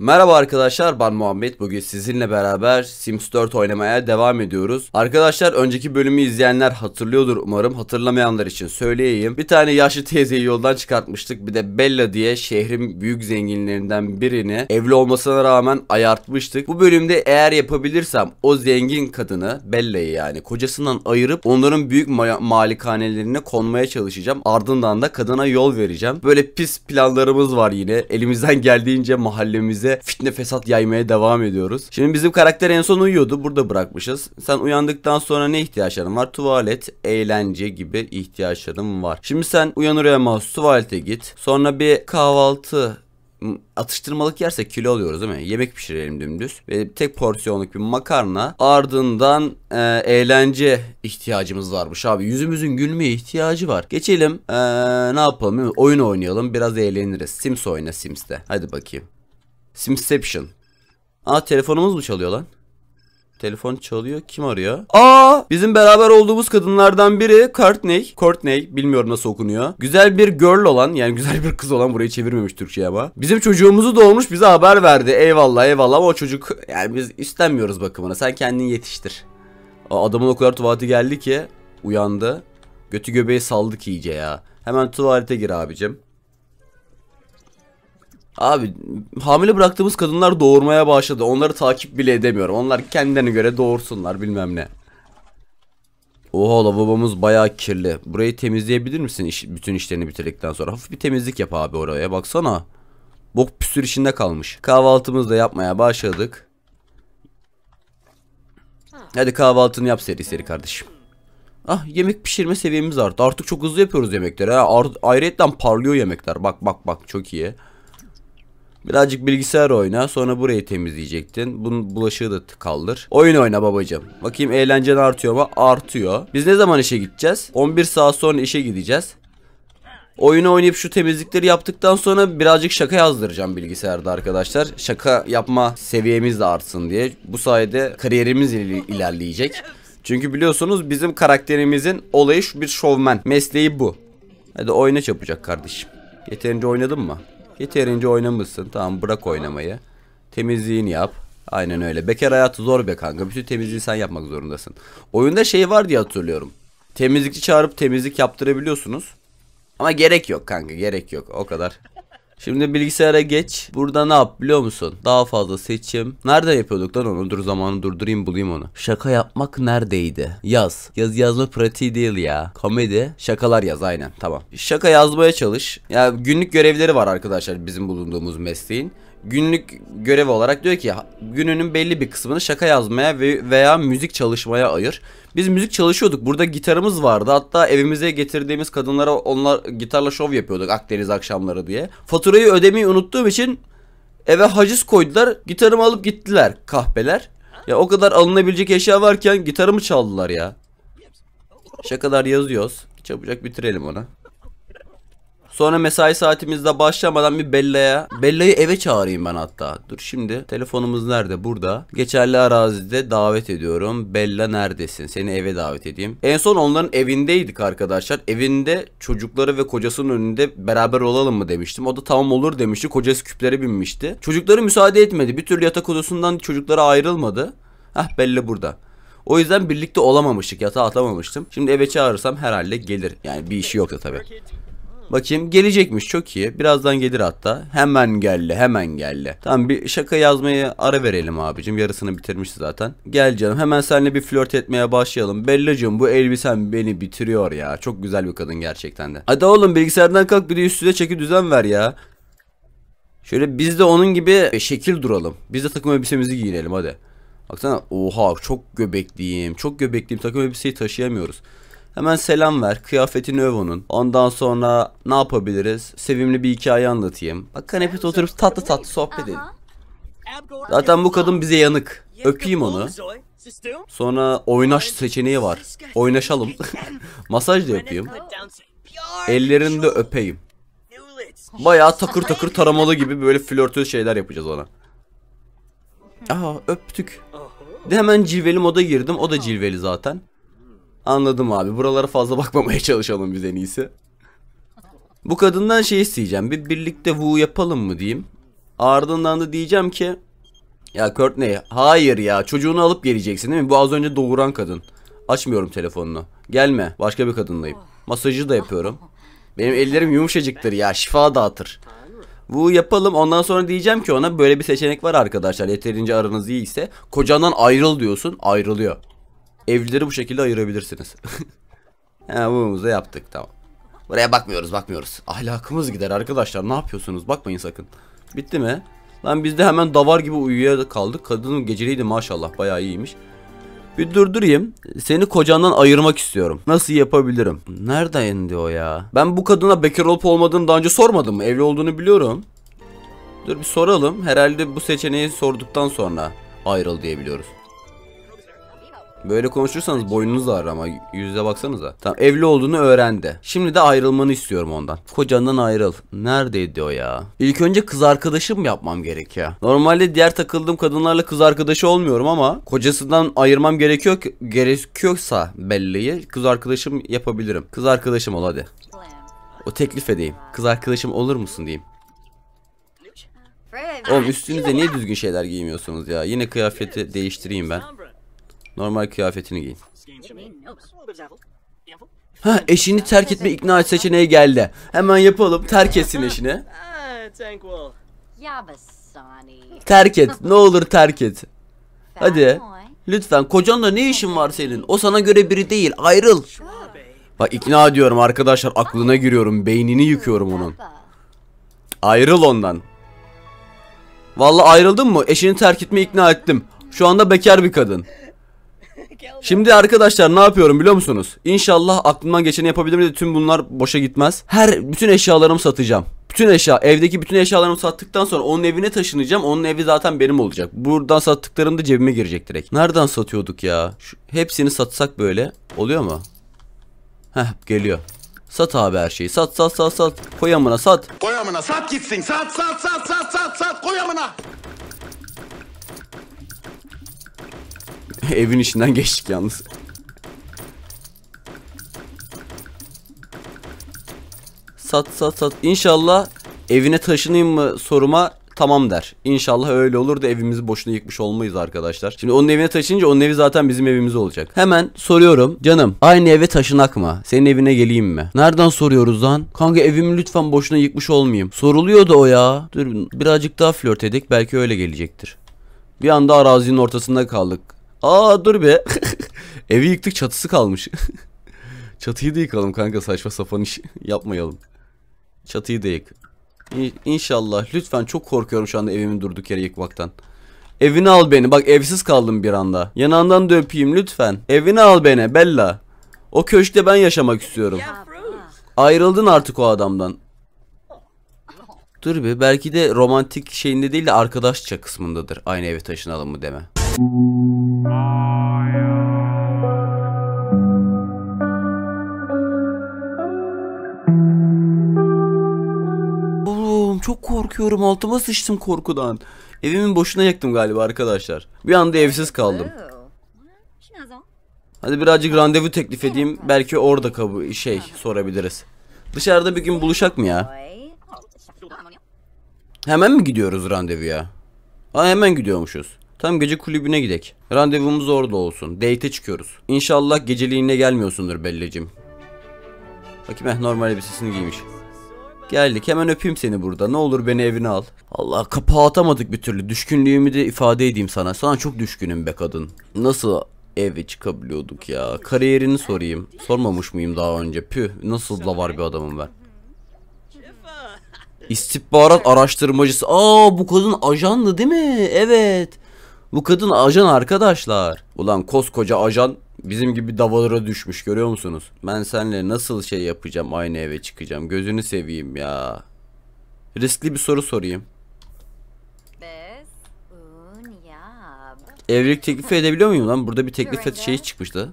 Merhaba arkadaşlar ben Muhammed. Bugün sizinle beraber Sims 4 oynamaya devam ediyoruz. Arkadaşlar önceki bölümü izleyenler hatırlıyordur umarım. Hatırlamayanlar için söyleyeyim. Bir tane yaşlı teyzeyi yoldan çıkartmıştık. Bir de Bella diye şehrin büyük zenginlerinden birini evli olmasına rağmen ayartmıştık. Bu bölümde eğer yapabilirsem o zengin kadını Bella'yı yani kocasından ayırıp onların büyük ma malikanelerine konmaya çalışacağım. Ardından da kadına yol vereceğim. Böyle pis planlarımız var yine. Elimizden geldiğince mahallemize şekilde fitne fesat yaymaya devam ediyoruz. Şimdi bizim karakter en son uyuyordu. Burada bırakmışız. Sen uyandıktan sonra ne ihtiyaçların var? Tuvalet, eğlence gibi ihtiyaçların var. Şimdi sen uyanır uyanmaz tuvalete git. Sonra bir kahvaltı atıştırmalık yersek kilo alıyoruz değil mi? Yemek pişirelim dümdüz. Ve tek porsiyonluk bir makarna. Ardından e, eğlence ihtiyacımız varmış abi. Yüzümüzün gülmeye ihtiyacı var. Geçelim e, ne yapalım Oyun oynayalım. Biraz eğleniriz. Sims oyna Sims'te. Hadi bakayım. Simception. Aa telefonumuz mu çalıyor lan? Telefon çalıyor. Kim arıyor? Aa! Bizim beraber olduğumuz kadınlardan biri Courtney. Courtney bilmiyorum nasıl okunuyor. Güzel bir girl olan yani güzel bir kız olan burayı çevirmemiş Türkçe'ye ama. Bizim çocuğumuzu doğmuş bize haber verdi. Eyvallah eyvallah ama o çocuk yani biz istenmiyoruz bakımına. Sen kendini yetiştir. Aa, adamın o kadar tuvaleti geldi ki uyandı. Götü göbeği saldık iyice ya. Hemen tuvalete gir abicim. Abi hamile bıraktığımız kadınlar doğurmaya başladı. Onları takip bile edemiyorum. Onlar kendilerine göre doğursunlar bilmem ne. Oha lavabomuz bayağı kirli. Burayı temizleyebilir misin iş, bütün işlerini bitirdikten sonra? Hafif bir temizlik yap abi oraya baksana. Bok püsür içinde kalmış. Kahvaltımızı da yapmaya başladık. Hadi kahvaltını yap seri seri kardeşim. Ah yemek pişirme seviyemiz arttı. Artık çok hızlı yapıyoruz yemekleri. Ha. parlıyor yemekler. Bak bak bak çok iyi. Birazcık bilgisayar oyna. Sonra burayı temizleyecektin. Bunun bulaşığı da kaldır. Oyun oyna babacım. Bakayım eğlencen artıyor mu? Artıyor. Biz ne zaman işe gideceğiz? 11 saat sonra işe gideceğiz. Oyunu oynayıp şu temizlikleri yaptıktan sonra birazcık şaka yazdıracağım bilgisayarda arkadaşlar. Şaka yapma seviyemiz de artsın diye. Bu sayede kariyerimiz il ilerleyecek. Çünkü biliyorsunuz bizim karakterimizin olayı bir şovmen. Mesleği bu. Hadi oyna çabucak kardeşim. Yeterince oynadın mı? Yeterince oynamışsın. Tamam bırak oynamayı. Temizliğini yap. Aynen öyle. Bekar hayatı zor be kanka. Bütün temizliği sen yapmak zorundasın. Oyunda şey var diye hatırlıyorum. Temizlikçi çağırıp temizlik yaptırabiliyorsunuz. Ama gerek yok kanka gerek yok. O kadar. Şimdi bilgisayara geç. Burada ne yap biliyor musun? Daha fazla seçim. Nerede yapıyorduk lan onu? Dur zamanı durdurayım bulayım onu. Şaka yapmak neredeydi? Yaz. Yaz yazma pratiği değil ya. Komedi. Şakalar yaz aynen tamam. Şaka yazmaya çalış. Ya yani günlük görevleri var arkadaşlar bizim bulunduğumuz mesleğin günlük görevi olarak diyor ki gününün belli bir kısmını şaka yazmaya veya müzik çalışmaya ayır. Biz müzik çalışıyorduk. Burada gitarımız vardı. Hatta evimize getirdiğimiz kadınlara onlar gitarla şov yapıyorduk Akdeniz akşamları diye. Faturayı ödemeyi unuttuğum için eve haciz koydular. Gitarımı alıp gittiler kahpeler. Ya o kadar alınabilecek eşya varken gitarımı çaldılar ya. Şakalar yazıyoruz. Çabucak bitirelim onu. Sonra mesai saatimizde başlamadan bir Bella'ya. Bella'yı eve çağırayım ben hatta. Dur şimdi telefonumuz nerede? Burada. Geçerli arazide davet ediyorum. Bella neredesin? Seni eve davet edeyim. En son onların evindeydik arkadaşlar. Evinde çocukları ve kocasının önünde beraber olalım mı demiştim. O da tamam olur demişti. Kocası küplere binmişti. Çocukları müsaade etmedi. Bir türlü yatak odasından çocuklara ayrılmadı. Ah Bella burada. O yüzden birlikte olamamıştık. Yatağa atlamamıştım. Şimdi eve çağırırsam herhalde gelir. Yani bir işi yoktu tabii. Bakayım gelecekmiş çok iyi. Birazdan gelir hatta. Hemen geldi hemen geldi. Tamam bir şaka yazmaya ara verelim abicim. Yarısını bitirmiş zaten. Gel canım hemen seninle bir flört etmeye başlayalım. Bellacığım bu elbisen beni bitiriyor ya. Çok güzel bir kadın gerçekten de. Hadi oğlum bilgisayardan kalk bir de üstüne çeki düzen ver ya. Şöyle biz de onun gibi e, şekil duralım. Biz de takım elbisemizi giyinelim hadi. Baksana oha çok göbekliyim. Çok göbekliyim. Takım elbiseyi taşıyamıyoruz. Hemen selam ver. Kıyafetini öv onun. Ondan sonra ne yapabiliriz? Sevimli bir hikaye anlatayım. Bak kanepede oturup tatlı tatlı sohbet edelim. Zaten bu kadın bize yanık. Öpeyim onu. Sonra oynaş seçeneği var. Oynaşalım. Masaj da yapayım. Ellerini de öpeyim. Bayağı takır takır taramalı gibi böyle flörtöz şeyler yapacağız ona. Aha öptük. De hemen cilveli moda girdim. O da cilveli zaten. Anladım abi. Buralara fazla bakmamaya çalışalım biz en iyisi. Bu kadından şey isteyeceğim. Bir birlikte Wu yapalım mı diyeyim. Ardından da diyeceğim ki ya Courtney hayır ya çocuğunu alıp geleceksin değil mi? Bu az önce doğuran kadın. Açmıyorum telefonunu. Gelme başka bir kadınlayım. Masajı da yapıyorum. Benim ellerim yumuşacıktır ya şifa dağıtır. Bu yapalım ondan sonra diyeceğim ki ona böyle bir seçenek var arkadaşlar. Yeterince aranız iyi ise kocandan ayrıl diyorsun ayrılıyor. Evlileri bu şekilde ayırabilirsiniz. yani bunu da yaptık tamam. Buraya bakmıyoruz bakmıyoruz. Ahlakımız gider arkadaşlar ne yapıyorsunuz bakmayın sakın. Bitti mi? Lan biz de hemen davar gibi uyuya kaldık. Kadının geceliydi maşallah bayağı iyiymiş. Bir durdurayım. Seni kocandan ayırmak istiyorum. Nasıl yapabilirim? Nereden indi o ya? Ben bu kadına bekar olup olmadığını daha önce sormadım mı? Evli olduğunu biliyorum. Dur bir soralım. Herhalde bu seçeneği sorduktan sonra ayrıl diyebiliyoruz. Böyle konuşursanız boynunuz ağrır ama yüzde baksanıza. Tamam evli olduğunu öğrendi. Şimdi de ayrılmanı istiyorum ondan. Kocandan ayrıl. Neredeydi o ya? İlk önce kız arkadaşım yapmam gerekiyor? Normalde diğer takıldığım kadınlarla kız arkadaşı olmuyorum ama kocasından ayırmam gerekiyor ki, gerekiyorsa belleyi kız arkadaşım yapabilirim. Kız arkadaşım ol hadi. O teklif edeyim. Kız arkadaşım olur musun diyeyim. Oğlum üstünüze niye düzgün şeyler giymiyorsunuz ya? Yine kıyafeti değiştireyim ben. Normal kıyafetini giyin. Ha eşini terk etme ikna et seçeneği geldi. Hemen yapalım. Terk etsin eşini. Terk et. Ne olur terk et. Hadi. Lütfen kocanla ne işin var senin? O sana göre biri değil. Ayrıl. Bak ikna ediyorum arkadaşlar. Aklına giriyorum. Beynini yıkıyorum onun. Ayrıl ondan. Vallahi ayrıldın mı? Eşini terk etme ikna ettim. Şu anda bekar bir kadın. Şimdi arkadaşlar ne yapıyorum biliyor musunuz? İnşallah aklımdan geçeni yapabilirim de tüm bunlar boşa gitmez. Her bütün eşyalarımı satacağım. Bütün eşya evdeki bütün eşyalarımı sattıktan sonra onun evine taşınacağım. Onun evi zaten benim olacak. Buradan sattıklarım da cebime girecek direkt. Nereden satıyorduk ya? Şu, hepsini satsak böyle oluyor mu? Heh geliyor. Sat abi her şeyi. Sat sat sat sat. Koy amına sat. Koy amına sat gitsin. Sat sat sat sat sat sat. Koy amına. Evin içinden geçtik yalnız. Sat sat sat. İnşallah evine taşınayım mı soruma tamam der. İnşallah öyle olur da evimizi boşuna yıkmış olmayız arkadaşlar. Şimdi onun evine taşınca onun evi zaten bizim evimiz olacak. Hemen soruyorum. Canım aynı eve taşınak mı? Senin evine geleyim mi? Nereden soruyoruz lan? Kanka evimi lütfen boşuna yıkmış olmayayım. Soruluyor da o ya. Dur birazcık daha flört edik belki öyle gelecektir. Bir anda arazinin ortasında kaldık. Aa dur be. Evi yıktık çatısı kalmış. Çatıyı da yıkalım kanka saçma sapan iş yapmayalım. Çatıyı da yık. İnşallah, Lütfen çok korkuyorum şu anda evimin durduk yere yıkmaktan. Evini al beni. Bak evsiz kaldım bir anda. Yanağından da öpeyim lütfen. Evini al beni Bella. O köşkte ben yaşamak istiyorum. Ayrıldın artık o adamdan. Dur be belki de romantik şeyinde değil de arkadaşça kısmındadır. Aynı eve taşınalım mı deme. Oğlum çok korkuyorum altıma sıçtım korkudan. Evimin boşuna yaktım galiba arkadaşlar. Bir anda evsiz kaldım. Hadi birazcık randevu teklif edeyim. Belki orada kabı şey sorabiliriz. Dışarıda bir gün buluşak mı ya? Hemen mi gidiyoruz randevuya? Aa hemen gidiyormuşuz. Tam gece kulübüne gidek. Randevumuz orada olsun. Date'e çıkıyoruz. İnşallah geceliğine gelmiyorsundur bellecim. Bakayım eh normal elbisesini giymiş. Geldik hemen öpeyim seni burada. Ne olur beni evine al. Allah kapağı atamadık bir türlü. Düşkünlüğümü de ifade edeyim sana. Sana çok düşkünüm be kadın. Nasıl eve çıkabiliyorduk ya? Kariyerini sorayım. Sormamış mıyım daha önce? Pü? nasıl da var bir adamım ben. İstihbarat araştırmacısı. Aa bu kadın ajandı değil mi? Evet. Bu kadın ajan arkadaşlar. Ulan koskoca ajan bizim gibi davalara düşmüş görüyor musunuz? Ben senle nasıl şey yapacağım aynı eve çıkacağım gözünü seveyim ya. Riskli bir soru sorayım. Evlilik teklifi edebiliyor muyum lan? Burada bir teklif et şeyi çıkmıştı.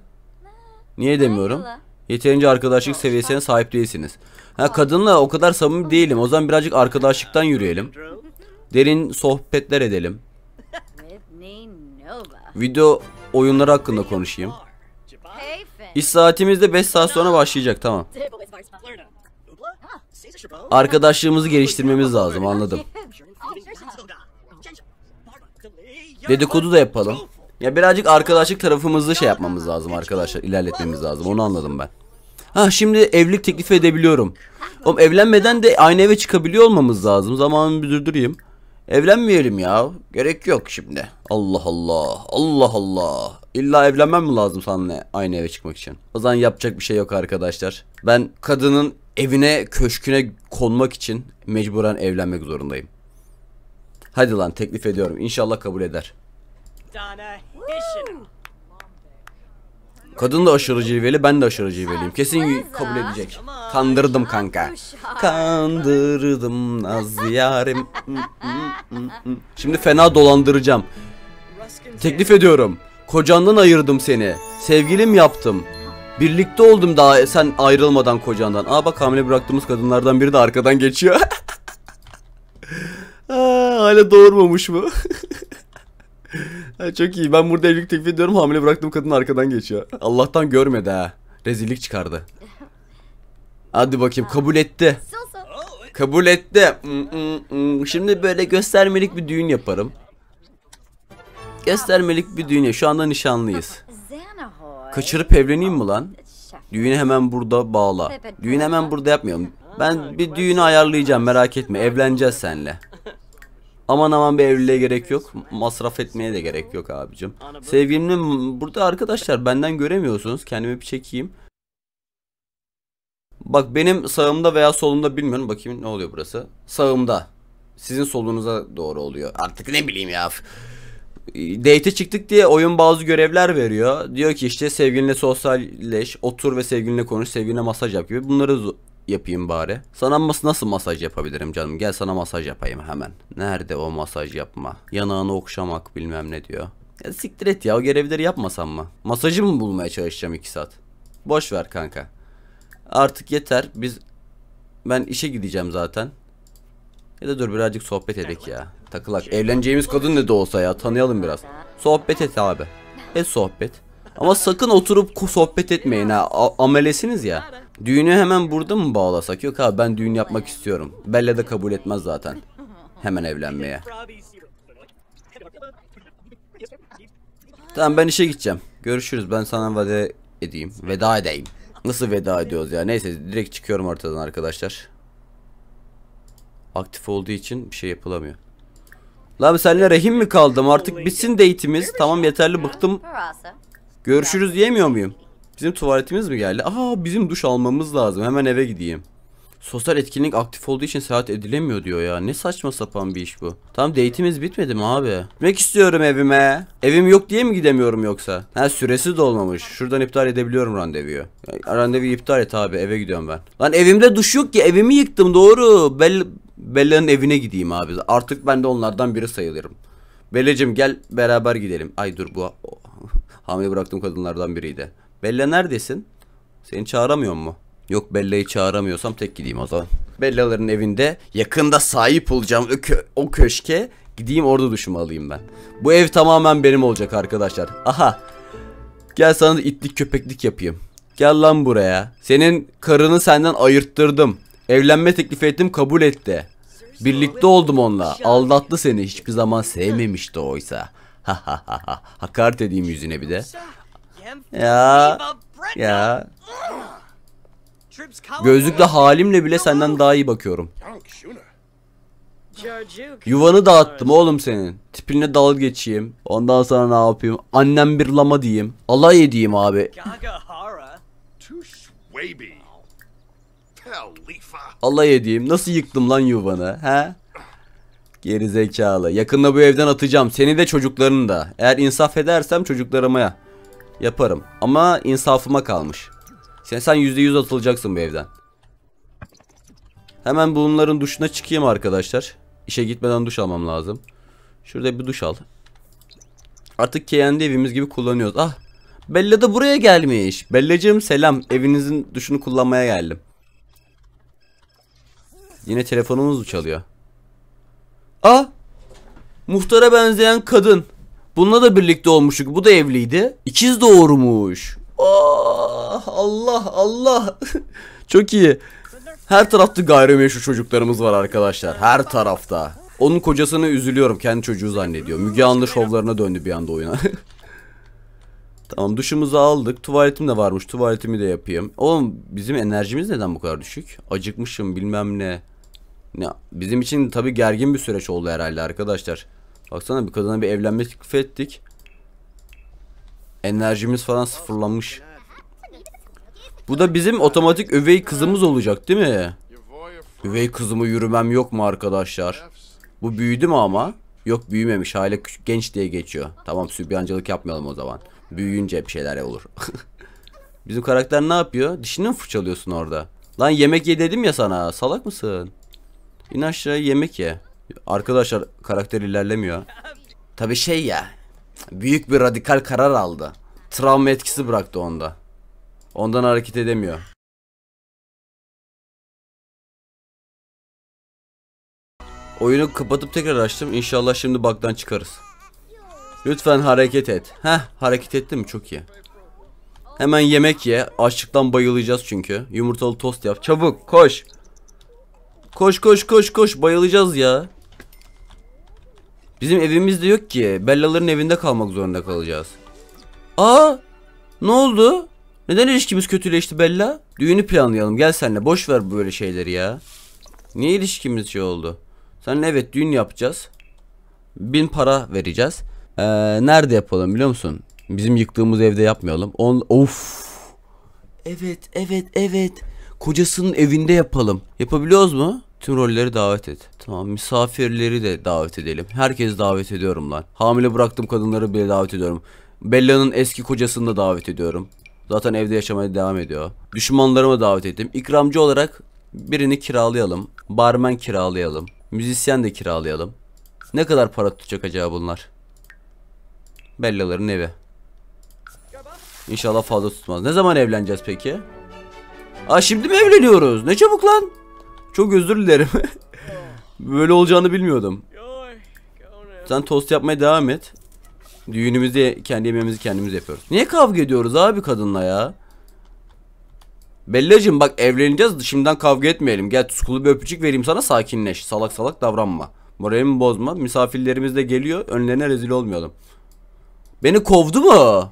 Niye demiyorum? Yeterince arkadaşlık seviyesine sahip değilsiniz. Ha kadınla o kadar samimi değilim. O zaman birazcık arkadaşlıktan yürüyelim. Derin sohbetler edelim video oyunları hakkında konuşayım. İş saatimizde 5 saat sonra başlayacak tamam. Arkadaşlığımızı geliştirmemiz lazım anladım. Dedikodu da yapalım. Ya birazcık arkadaşlık tarafımızı şey yapmamız lazım arkadaşlar ilerletmemiz lazım onu anladım ben. Ha şimdi evlilik teklifi edebiliyorum. Oğlum evlenmeden de aynı eve çıkabiliyor olmamız lazım. Zamanımı bir durdurayım. Evlenmeyelim ya. Gerek yok şimdi. Allah Allah. Allah Allah. İlla evlenmem mi lazım seninle aynı eve çıkmak için? O zaman yapacak bir şey yok arkadaşlar. Ben kadının evine, köşküne konmak için mecburen evlenmek zorundayım. Hadi lan teklif ediyorum. İnşallah kabul eder. Donna Kadın da aşırı cilveli, ben de aşırı cilveliyim. Kesin kabul edecek. Kandırdım kanka. Kandırdım naz yarim. Şimdi fena dolandıracağım. Teklif ediyorum. Kocandan ayırdım seni. Sevgilim yaptım. Birlikte oldum daha sen ayrılmadan kocandan. Aa bak hamile bıraktığımız kadınlardan biri de arkadan geçiyor. Aa, hala doğurmamış mı? çok iyi. Ben burada evlilik teklif ediyorum. Hamile bıraktığım kadın arkadan geçiyor. Allah'tan görmedi ha. Rezillik çıkardı. Hadi bakayım. Kabul etti. Kabul etti. Mm, mm, mm. Şimdi böyle göstermelik bir düğün yaparım. Göstermelik bir düğün. Şu anda nişanlıyız. Kaçırıp evleneyim mi lan? Düğünü hemen burada bağla. Düğünü hemen burada yapmayalım. Ben bir düğünü ayarlayacağım merak etme. Evleneceğiz seninle. Aman aman bir evliliğe gerek yok. Masraf etmeye de gerek yok abicim. Sevgilimin burada arkadaşlar benden göremiyorsunuz. Kendimi bir çekeyim. Bak benim sağımda veya solumda bilmiyorum. Bakayım ne oluyor burası. Sağımda. Sizin solunuza doğru oluyor. Artık ne bileyim ya. Date'e çıktık diye oyun bazı görevler veriyor. Diyor ki işte sevgilinle sosyalleş, otur ve sevgilinle konuş, sevgiline masaj yap gibi. Bunları yapayım bari. Sana nasıl masaj yapabilirim canım? Gel sana masaj yapayım hemen. Nerede o masaj yapma? Yanağını okşamak bilmem ne diyor. Ya siktir et ya o görevleri yapmasan mı? Masajı mı bulmaya çalışacağım 2 saat? Boş ver kanka. Artık yeter. Biz ben işe gideceğim zaten. Ya da dur birazcık sohbet edek ya. Takılak. Evleneceğimiz kadın ne de olsa ya tanıyalım biraz. Sohbet et abi. Et sohbet. Ama sakın oturup sohbet etmeyin ha. A amelesiniz ya. Düğünü hemen burada mı bağlasak? Yok abi ben düğün yapmak istiyorum. Bella de kabul etmez zaten. Hemen evlenmeye. Tamam ben işe gideceğim. Görüşürüz ben sana veda edeyim. Veda edeyim. Nasıl veda ediyoruz ya? Neyse direkt çıkıyorum ortadan arkadaşlar. Aktif olduğu için bir şey yapılamıyor. Lan senle rehin mi kaldım? Artık bitsin date'imiz. Tamam yeterli bıktım. Görüşürüz diyemiyor muyum? Bizim tuvaletimiz mi geldi? Aa bizim duş almamız lazım. Hemen eve gideyim. Sosyal etkinlik aktif olduğu için seyahat edilemiyor diyor ya. Ne saçma sapan bir iş bu. Tam date'imiz bitmedi mi abi? Gitmek istiyorum evime. Evim yok diye mi gidemiyorum yoksa? Ha süresi olmamış. Şuradan iptal edebiliyorum randevuyu. Yani randevuyu iptal et abi eve gidiyorum ben. Lan evimde duş yok ki evimi yıktım doğru. Bell Bella'nın evine gideyim abi. Artık ben de onlardan biri sayılırım. Bella'cım gel beraber gidelim. Ay dur bu hamile bıraktığım kadınlardan biriydi. Bella neredesin? Seni çağıramıyor mu? Yok Bella'yı çağıramıyorsam tek gideyim o zaman. Bella'ların evinde yakında sahip olacağım o, kö o köşke gideyim orada duşumu alayım ben. Bu ev tamamen benim olacak arkadaşlar. Aha. Gel sana da itlik köpeklik yapayım. Gel lan buraya. Senin karını senden ayırttırdım. Evlenme teklifi ettim kabul etti. Birlikte oldum onunla. Aldattı seni. Hiçbir zaman sevmemişti oysa. Ha ha ha ha. Hakaret edeyim yüzüne bir de. Ya. Ya. Gözlükle halimle bile senden daha iyi bakıyorum. Yuvanı dağıttım oğlum senin. Tipine dal geçeyim. Ondan sonra ne yapayım? Annem bir lama diyeyim. Alay edeyim abi. Alay edeyim. Nasıl yıktım lan yuvanı? He? Geri zekalı. Yakında bu evden atacağım. Seni de çocuklarını da. Eğer insaf edersem çocuklarıma ya. Yaparım. Ama insafıma kalmış. Sen, sen %100 atılacaksın bu evden. Hemen bunların duşuna çıkayım arkadaşlar. İşe gitmeden duş almam lazım. Şurada bir duş al. Artık kendi evimiz gibi kullanıyoruz. Ah Bella da buraya gelmiş. Bellacığım selam. Evinizin duşunu kullanmaya geldim. Yine telefonumuz çalıyor. Ah! Muhtara benzeyen kadın. Bununla da birlikte olmuştuk. Bu da evliydi. İkiz doğurmuş. Oh, Allah Allah. Çok iyi. Her tarafta gayrimeşru çocuklarımız var arkadaşlar. Her tarafta. Onun kocasını üzülüyorum. Kendi çocuğu zannediyor. Müge Anlı şovlarına döndü bir anda oyuna. tamam duşumuzu aldık. Tuvaletim de varmış. Tuvaletimi de yapayım. Oğlum bizim enerjimiz neden bu kadar düşük? Acıkmışım bilmem ne. Ya, bizim için tabii gergin bir süreç oldu herhalde arkadaşlar. Baksana bir kadına bir evlenme teklif ettik. Enerjimiz falan sıfırlanmış. Bu da bizim otomatik üvey kızımız olacak değil mi? Üvey kızımı yürümem yok mu arkadaşlar? Bu büyüdü mü ama? Yok büyümemiş hala küçük genç diye geçiyor. Tamam sübyancılık yapmayalım o zaman. Büyüyünce bir şeyler olur. Bizim karakter ne yapıyor? Dişini mi fırçalıyorsun orada? Lan yemek ye dedim ya sana. Salak mısın? İn aşağı yemek ye. Arkadaşlar karakter ilerlemiyor. Tabi şey ya. Büyük bir radikal karar aldı. Travma etkisi bıraktı onda. Ondan hareket edemiyor. Oyunu kapatıp tekrar açtım. İnşallah şimdi baktan çıkarız. Lütfen hareket et. Heh hareket etti mi? Çok iyi. Hemen yemek ye. Açlıktan bayılacağız çünkü. Yumurtalı tost yap. Çabuk koş. Koş koş koş koş bayılacağız ya. Bizim evimiz de yok ki. Bellaların evinde kalmak zorunda kalacağız. Aa! Ne oldu? Neden ilişkimiz kötüleşti Bella? Düğünü planlayalım. Gel senle. Boş ver böyle şeyleri ya. Niye ilişkimiz şey oldu? Sen evet düğün yapacağız. Bin para vereceğiz. Ee, nerede yapalım biliyor musun? Bizim yıktığımız evde yapmayalım. On of. Evet, evet, evet. Kocasının evinde yapalım. Yapabiliyoruz mu? Tüm rolleri davet et. Tamam misafirleri de davet edelim. Herkes davet ediyorum lan. Hamile bıraktığım kadınları bile davet ediyorum. Bella'nın eski kocasını da davet ediyorum. Zaten evde yaşamaya devam ediyor. Düşmanlarımı davet ettim. İkramcı olarak birini kiralayalım. Barmen kiralayalım. Müzisyen de kiralayalım. Ne kadar para tutacak acaba bunlar? Bella'ların evi. İnşallah fazla tutmaz. Ne zaman evleneceğiz peki? Aa şimdi mi evleniyoruz? Ne çabuk lan. Çok özür dilerim. Böyle olacağını bilmiyordum. Sen tost yapmaya devam et. Düğünümüzde kendi yemeğimizi kendimiz yapıyoruz. Niye kavga ediyoruz abi kadınla ya? Bellacım bak evleneceğiz şimdiden kavga etmeyelim. Gel tutkulu bir öpücük vereyim sana sakinleş. Salak salak davranma. Moralimi bozma. Misafirlerimiz de geliyor. Önlerine rezil olmayalım. Beni kovdu mu?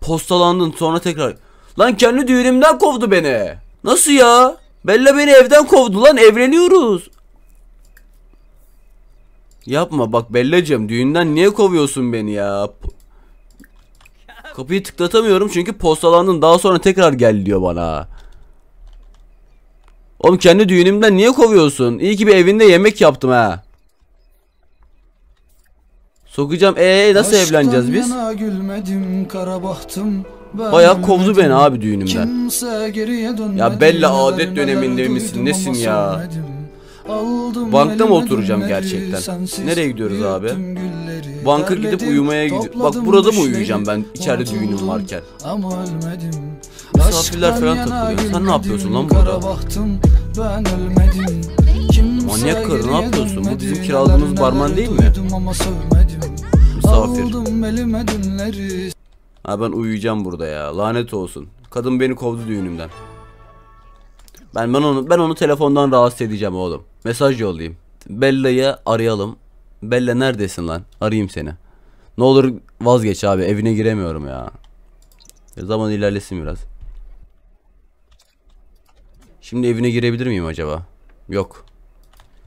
Postalandın sonra tekrar. Lan kendi düğünümden kovdu beni. Nasıl ya? Bella beni evden kovdu lan evleniyoruz. Yapma bak Bellacığım düğünden niye kovuyorsun beni ya? Kapıyı tıklatamıyorum çünkü postalandın daha sonra tekrar gel diyor bana. Oğlum kendi düğünümden niye kovuyorsun? İyi ki bir evinde yemek yaptım ha. Sokacağım. Ee nasıl Aşktan evleneceğiz biz? Yana gülmedim kara bahtım. Bayağı kovdu beni abi düğünümden. Ya Bella adet döneminde misin nesin ya? Bankta mı oturacağım gerçekten? Nereye gidiyoruz abi? Banka gidip uyumaya gidip. Bak burada mı şey uyuyacağım ben içeride düğünüm varken? Misafirler falan takılıyor. Sen ne yapıyorsun lan burada? Manyak karı ne yapıyorsun? Bu bizim kiraladığımız barman değil mi? Misafir. Ha ben uyuyacağım burada ya. Lanet olsun. Kadın beni kovdu düğünümden. Ben ben onu ben onu telefondan rahatsız edeceğim oğlum. Mesaj yollayayım. Bella'yı arayalım. Bella neredesin lan? Arayayım seni. Ne olur vazgeç abi. Evine giremiyorum ya. Zaman ilerlesin biraz. Şimdi evine girebilir miyim acaba? Yok.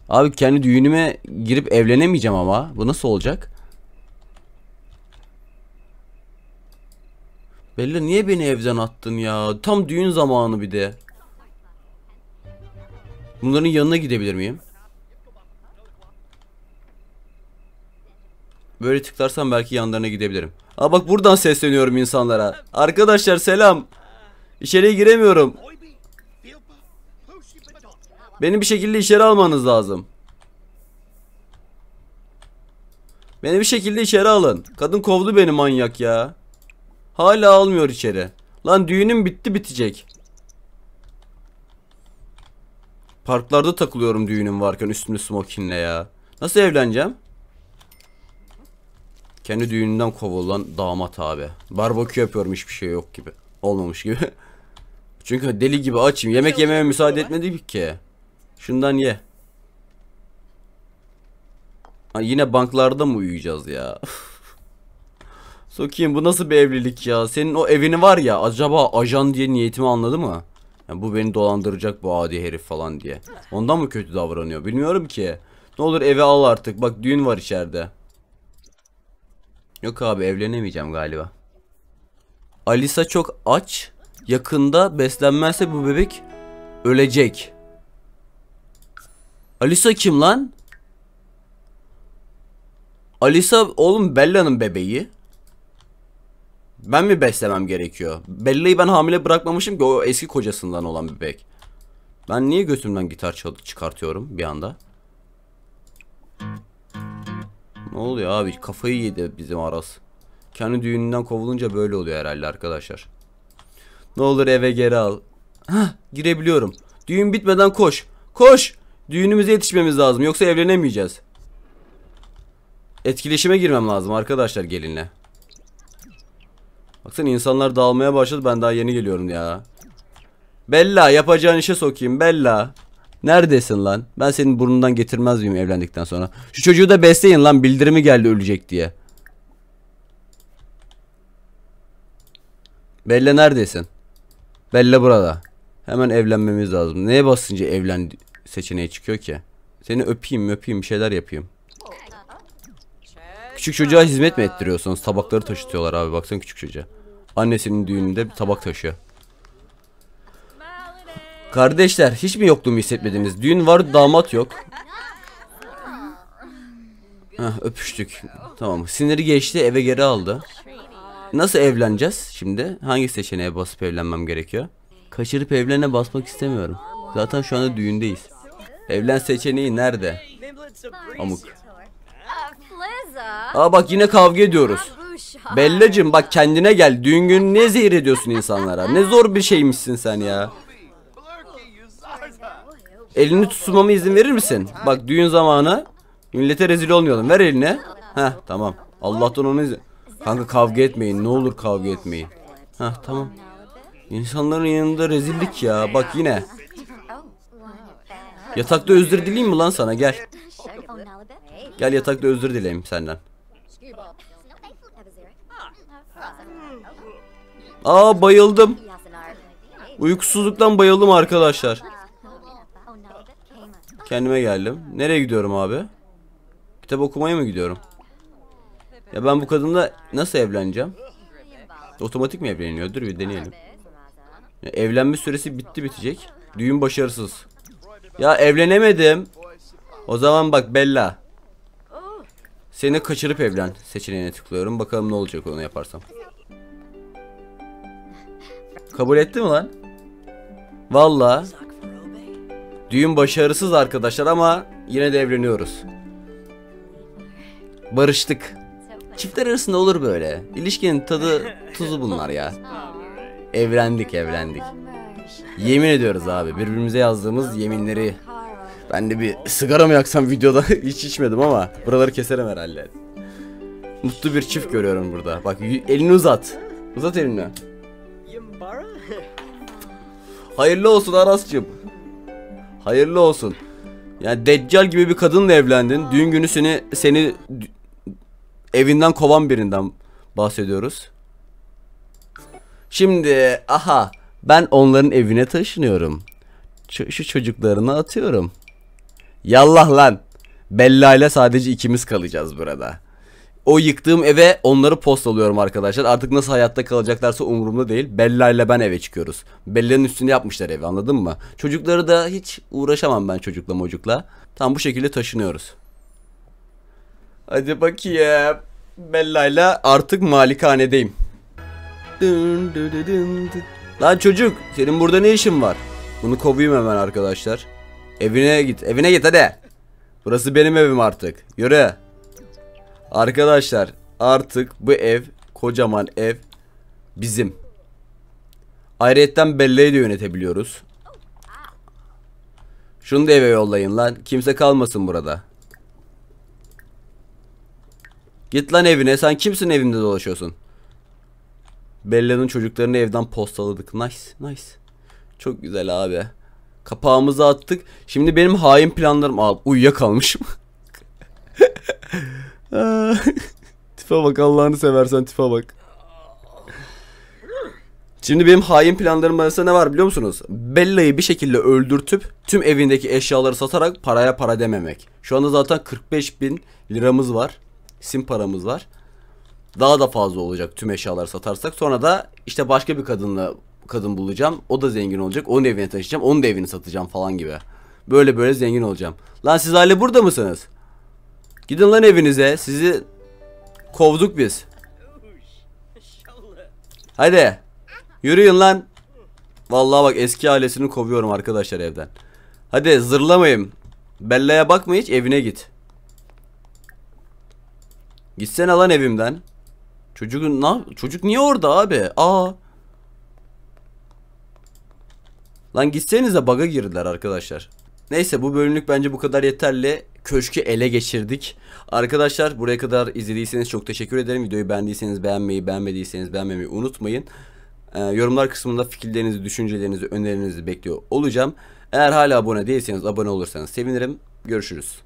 Abi kendi düğünüme girip evlenemeyeceğim ama. Bu nasıl olacak? Belli niye beni evden attın ya? Tam düğün zamanı bir de. Bunların yanına gidebilir miyim? Böyle tıklarsam belki yanlarına gidebilirim. Aa bak buradan sesleniyorum insanlara. Arkadaşlar selam. İçeriye giremiyorum. Beni bir şekilde içeri almanız lazım. Beni bir şekilde içeri alın. Kadın kovdu beni manyak ya. Hala almıyor içeri. Lan düğünüm bitti bitecek. Parklarda takılıyorum düğünüm varken üstümde smokinle ya. Nasıl evleneceğim? Kendi düğününden kovulan damat abi. Barbekü yapıyorum hiçbir şey yok gibi. Olmamış gibi. Çünkü deli gibi açım. Yemek yememe müsaade etmedik ki. Şundan ye. Ha, yine banklarda mı uyuyacağız ya? Sokayım bu nasıl bir evlilik ya? Senin o evini var ya acaba ajan diye niyetimi anladı mı? Yani bu beni dolandıracak bu adi herif falan diye. Ondan mı kötü davranıyor bilmiyorum ki. Ne olur eve al artık bak düğün var içeride. Yok abi evlenemeyeceğim galiba. Alisa çok aç. Yakında beslenmezse bu bebek ölecek. Alisa kim lan? Alisa oğlum Bella'nın bebeği. Ben mi beslemem gerekiyor? Bella'yı ben hamile bırakmamışım ki o eski kocasından olan bir bebek. Ben niye götümden gitar çıkartıyorum bir anda? Ne oluyor abi? Kafayı yedi bizim Aras. Kendi düğününden kovulunca böyle oluyor herhalde arkadaşlar. Ne olur eve geri al. Hah girebiliyorum. Düğün bitmeden koş. Koş. Düğünümüze yetişmemiz lazım yoksa evlenemeyeceğiz. Etkileşime girmem lazım arkadaşlar gelinle. Baksana insanlar dağılmaya başladı ben daha yeni geliyorum ya. Bella yapacağın işe sokayım Bella. Neredesin lan? Ben senin burnundan getirmez miyim evlendikten sonra? Şu çocuğu da besleyin lan bildirimi geldi ölecek diye. Bella neredesin? Bella burada. Hemen evlenmemiz lazım. Neye basınca evlen seçeneği çıkıyor ki? Seni öpeyim öpeyim bir şeyler yapayım. Küçük çocuğa hizmet mi ettiriyorsunuz? Tabakları taşıtıyorlar abi baksana küçük çocuğa. Annesinin düğününde bir tabak taşıyor. Kardeşler hiç mi yokluğumu hissetmediniz? Düğün var damat yok. Heh, öpüştük. Tamam siniri geçti eve geri aldı. Nasıl evleneceğiz şimdi? Hangi seçeneğe basıp evlenmem gerekiyor? Kaçırıp evlene basmak istemiyorum. Zaten şu anda düğündeyiz. Evlen seçeneği nerede? Amuk. Aa bak yine kavga ediyoruz. Bellacım bak kendine gel. Düğün günü ne zehir ediyorsun insanlara. Ne zor bir şeymişsin sen ya. Elini tutmama izin verir misin? Bak düğün zamanı. Millete rezil olmayalım. Ver elini. Heh tamam. Allah'tan onu izin. Kanka kavga etmeyin. Ne olur kavga etmeyin. Heh tamam. İnsanların yanında rezillik ya. Bak yine. Yatakta özür dileyim mi lan sana? Gel. Oh, Gel yatakta özür dileyim senden. Aa bayıldım. Uykusuzluktan bayıldım arkadaşlar. Kendime geldim. Nereye gidiyorum abi? Kitap okumaya mı gidiyorum? Ya ben bu kadınla nasıl evleneceğim? Otomatik mi evleniyor? Dur bir deneyelim. Ya evlenme süresi bitti bitecek. Düğün başarısız. Ya evlenemedim. O zaman bak Bella. Seni kaçırıp evlen seçeneğine tıklıyorum. Bakalım ne olacak onu yaparsam. Kabul etti mi lan? Valla. Düğün başarısız arkadaşlar ama yine de evleniyoruz. Barıştık. Çiftler arasında olur böyle. İlişkinin tadı tuzu bunlar ya. Evlendik evlendik. Yemin ediyoruz abi birbirimize yazdığımız yeminleri ben de bir sigara mı yaksam videoda hiç içmedim ama buraları keserim herhalde. Mutlu bir çift görüyorum burada. Bak elini uzat. Uzat elini. Hayırlı olsun Aras'cığım. Hayırlı olsun. Yani Deccal gibi bir kadınla evlendin. Düğün günü seni seni evinden kovan birinden bahsediyoruz. Şimdi aha ben onların evine taşınıyorum. Ç şu çocuklarını atıyorum. Yallah lan. Bella ile sadece ikimiz kalacağız burada. O yıktığım eve onları post alıyorum arkadaşlar. Artık nasıl hayatta kalacaklarsa umurumda değil. Bella ile ben eve çıkıyoruz. Bella'nın üstünde yapmışlar evi anladın mı? Çocukları da hiç uğraşamam ben çocukla mocukla. Tam bu şekilde taşınıyoruz. Hadi bakayım. Bella ile artık malikanedeyim. Dın dın dın dın. Lan çocuk senin burada ne işin var? Bunu kovayım hemen arkadaşlar. Evine git. Evine git hadi. Burası benim evim artık. Yürü. Arkadaşlar artık bu ev kocaman ev bizim. Ayrıyetten belleği de yönetebiliyoruz. Şunu da eve yollayın lan. Kimse kalmasın burada. Git lan evine. Sen kimsin evimde dolaşıyorsun? Bella'nın çocuklarını evden postaladık. Nice. Nice. Çok güzel abi. Kapağımızı attık. Şimdi benim hain planlarım... Aa uyuyakalmışım. tipe bak Allah'ını seversen tipe bak. Şimdi benim hain planlarım arasında ne var biliyor musunuz? Bella'yı bir şekilde öldürtüp tüm evindeki eşyaları satarak paraya para dememek. Şu anda zaten 45 bin liramız var. Sim paramız var. Daha da fazla olacak tüm eşyaları satarsak. Sonra da işte başka bir kadınla kadın bulacağım. O da zengin olacak. Onun evine taşıyacağım. Onun da evini satacağım falan gibi. Böyle böyle zengin olacağım. Lan siz aile burada mısınız? Gidin lan evinize. Sizi kovduk biz. Hadi. Yürüyün lan. Vallahi bak eski ailesini kovuyorum arkadaşlar evden. Hadi zırlamayın. Bella'ya bakma hiç evine git. Gitsene lan evimden. Çocukun ne? Çocuk niye orada abi? Aa. Lan gitsenize baga girdiler arkadaşlar. Neyse bu bölümlük bence bu kadar yeterli. Köşkü ele geçirdik. Arkadaşlar buraya kadar izlediyseniz çok teşekkür ederim. Videoyu beğendiyseniz beğenmeyi, beğenmediyseniz beğenmemeyi unutmayın. Ee, yorumlar kısmında fikirlerinizi, düşüncelerinizi, önerilerinizi bekliyor olacağım. Eğer hala abone değilseniz abone olursanız sevinirim. Görüşürüz.